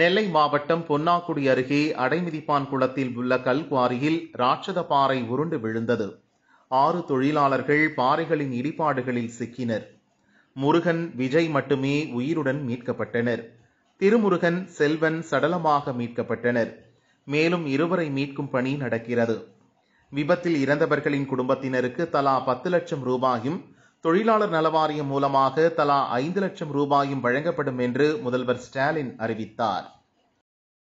நெல்லை மாவட்டம் பொன்னாக்குடி அருகே அடைமிதிப்பான் குளத்தில் உள்ள கல்குவாரியில் ராட்சத பாறை உருண்டு விழுந்தது ஆறு தொழிலாளர்கள் பாறைகளின் இடிபாடுகளில் சிக்கினர் முருகன் விஜய் மட்டுமே உயிருடன் மீட்கப்பட்டனர் திருமுருகன் செல்வன் சடலமாக மீட்கப்பட்டனர் மேலும் இருவரை மீட்கும் பணி நடக்கிறது விபத்தில் இறந்தவர்களின் குடும்பத்தினருக்கு தலா பத்து லட்சம் ரூபாயும் தொழிலாளர் நலவாரியம் மூலமாக தலா ஐந்து லட்சம் ரூபாயும் வழங்கப்படும் என்று முதல்வர் ஸ்டாலின் அறிவித்தார்